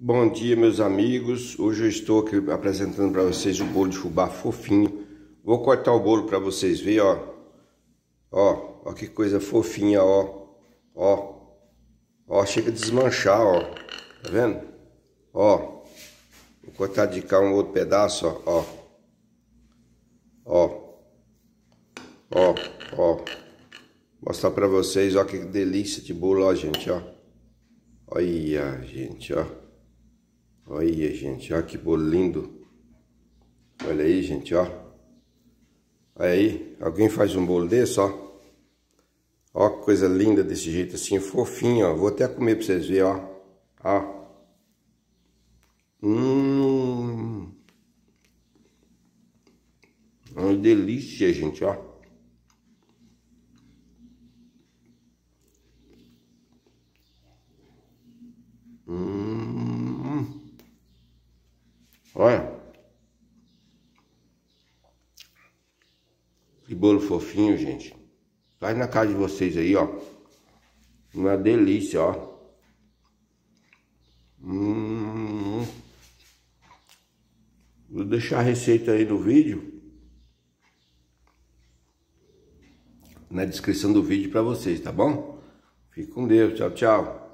Bom dia, meus amigos. Hoje eu estou aqui apresentando para vocês o bolo de fubá fofinho. Vou cortar o bolo para vocês verem, ó. Ó, ó que coisa fofinha, ó. Ó. Ó, chega a desmanchar, ó. Tá vendo? Ó. Vou cortar de cá um outro pedaço, ó. Ó. Ó. Ó, ó. mostrar para vocês, ó que delícia de bolo, ó, gente, ó. Olha, gente, ó. Olha, gente, olha que bolo lindo. Olha aí, gente, ó. Olha aí, alguém faz um bolo desse, ó. Ó que coisa linda desse jeito, assim, fofinho, ó. Vou até comer pra vocês verem, ó. Ó. Hum. Uma delícia, gente, ó. Olha. Que bolo fofinho, gente. Vai na casa de vocês aí, ó. Uma delícia, ó. Hum. Vou deixar a receita aí no vídeo. Na descrição do vídeo para vocês, tá bom? Fique com Deus. Tchau, tchau.